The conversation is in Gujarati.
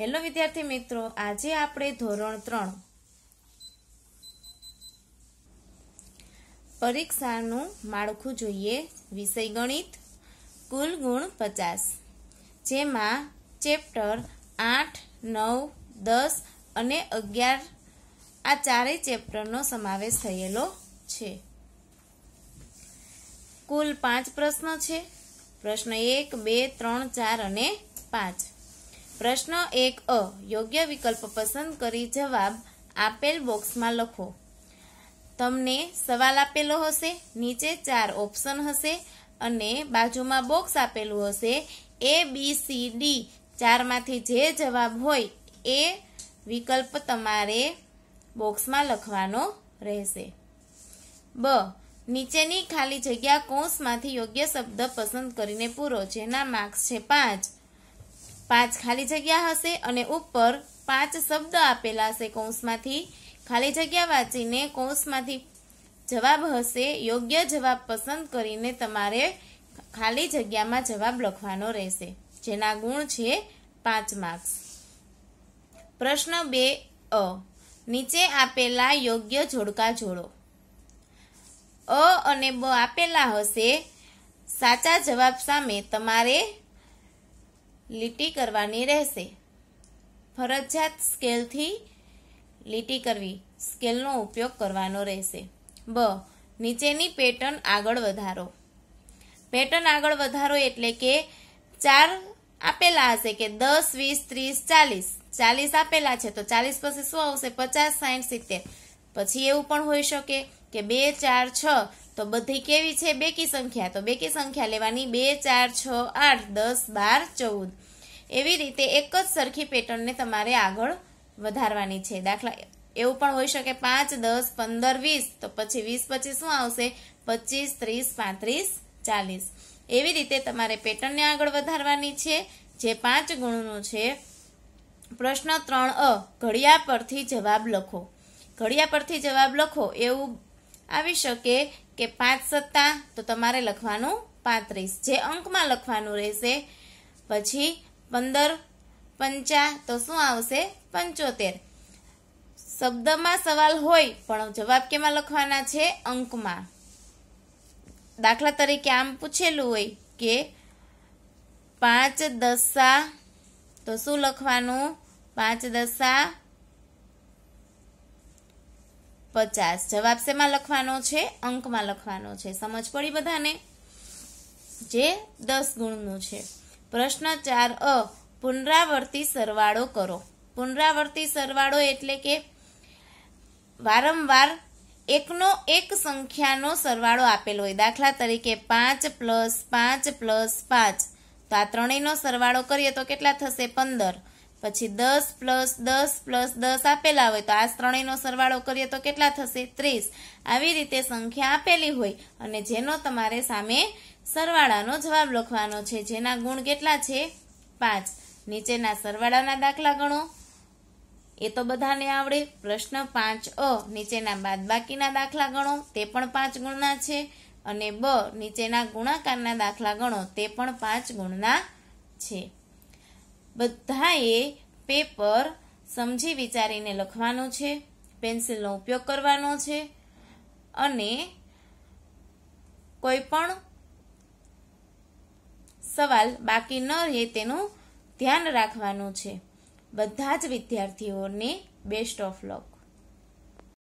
હેલો વિદ્યાર્થી મિત્રો આજે આપણે ધોરણ ત્રણ પરીક્ષાનું માળખું જોઈએ વિષય ગણિત કુલ ગુણ પચાસ જેમાં ચેપ્ટર આઠ નવ દસ અને અગિયાર આ ચારેય ચેપ્ટરનો સમાવેશ થયેલો છે કુલ પાંચ પ્રશ્નો છે પ્રશ્ન એક બે ત્રણ ચાર અને પાંચ પ્રશ્ન એક અ યોગ્ય વિકલ્પ પસંદ કરી જવાબ આપેલ બોક્સમાં લખો તમને સવાલ આપેલો હશે નીચે ચાર ઓપ્શન હશે અને બાજુમાં બોક્સ આપેલું હશે એ બી સી ડી ચારમાંથી જે જવાબ હોય એ વિકલ્પ તમારે બોક્સમાં લખવાનો રહેશે બ નીચેની ખાલી જગ્યા કૌંસમાંથી યોગ્ય શબ્દ પસંદ કરીને પૂરો જેના માર્ક્સ છે પાંચ પાંચ ખાલી જગ્યા હશે અને ઉપર પાંચ શબ્દ આપેલા હશે કૌંસમાંથી ખાલી જગ્યા વાંચીને કૌંસમાંથી જવાબ હશે યોગ્ય જવાબ પસંદ કરીને તમારે ખાલી જગ્યામાં જવાબ લખવાનો રહેશે જેના ગુણ છે પાંચ માર્ક્સ પ્રશ્ન બે અ નીચે આપેલા યોગ્ય જોડકા જોડો અ અને બ આપેલા હશે સાચા જવાબ સામે તમારે લીટી કરવાની રહેશે ફરજિયાત સ્કેલથી લીટી કરવી સ્કેલનો ઉપયોગ કરવાનો રહેશે બ નીચેની પેટર્ન આગળ વધારો પેટર્ન આગળ વધારો એટલે કે ચાર આપેલા હશે કે દસ વીસ ત્રીસ ચાલીસ ચાલીસ આપેલા છે તો ચાલીસ પછી શું આવશે પચાસ સાઠ સિત્તેર પછી એવું પણ હોઈ શકે કે બે ચાર છ તો બધી કેવી છે બેકી સંખ્યા તો બેકી સંખ્યા લેવાની બે ચાર છ આઠ દસ બાર ચૌદ એવી રીતે એક જ સરખી પેટર્નને તમારે આગળ વધારવાની છે દાખલા એવું પણ હોઈ શકે પાંચ દસ પંદર વીસ તો પછી વીસ પછી શું આવશે પચીસ ત્રીસ પાંત્રીસ ચાલીસ એવી રીતે તમારે પેટર્નને આગળ વધારવાની છે જે પાંચ ગુણનું છે પ્રશ્ન ત્રણ અ ઘડિયા પરથી જવાબ લખો ઘડિયા પરથી જવાબ લખો એવું આવી શકે કે પાંચ સત્તા તો તમારે લખવાનું પાંત્રીસ જે અંકમાં લખવાનું રહેશે પછી પંદર પંચા તો શું આવશે પંચોતેર શબ્દમાં સવાલ હોય પણ જવાબ કેમાં લખવાના છે અંકમાં દાખલા તરીકે આમ પૂછેલું હોય કે પાંચ દસા તો શું લખવાનું પાંચ દસા પચાસ જવાબ શેમાં લખવાનો છે અંકમાં લખવાનો છે સમજ પડી બધાને જે દસ ગુણનું છે પ્રશ્ન ચાર અ પુનરાવર્તી સરવાળો કરો પુનરાવર્તી સરવાળો એટલે કે વારંવાર એકનો એક સંખ્યાનો સરવાળો આપેલો હોય દાખલા તરીકે પાંચ પ્લસ પાંચ પ્લસ પાંચ તો આ ત્રણેયનો સરવાળો કરીએ તો કેટલા થશે પંદર પછી દસ પ્લસ દસ પ્લસ દસ આપેલા હોય તો આ ત્રણેયનો સરવાળો કરીએ તો કેટલા થશે ત્રીસ આવી રીતે સંખ્યા આપેલી હોય અને જેનો તમારે સામે સરવાળાનો જવાબ લખવાનો છે જેના ગુણ કેટલા છે પાંચ નીચેના સરવાળાના દાખલા ગણો એ તો બધાને આવડે પ્રશ્ન પાંચ અ નીચેના બાદબાકીના દાખલા ગણો તે પણ પાંચ ગુણના છે અને બ નીચેના ગુણાકારના દાખલા ગણો તે પણ પાંચ ગુણના છે બધાએ પેપર સમજી વિચારીને લખવાનું છે પેન્સિલનો ઉપયોગ કરવાનો છે અને કોઈ પણ સવાલ બાકી ન રહે તેનું ધ્યાન રાખવાનું છે બધા જ વિદ્યાર્થીઓને બેસ્ટ ઓફ લક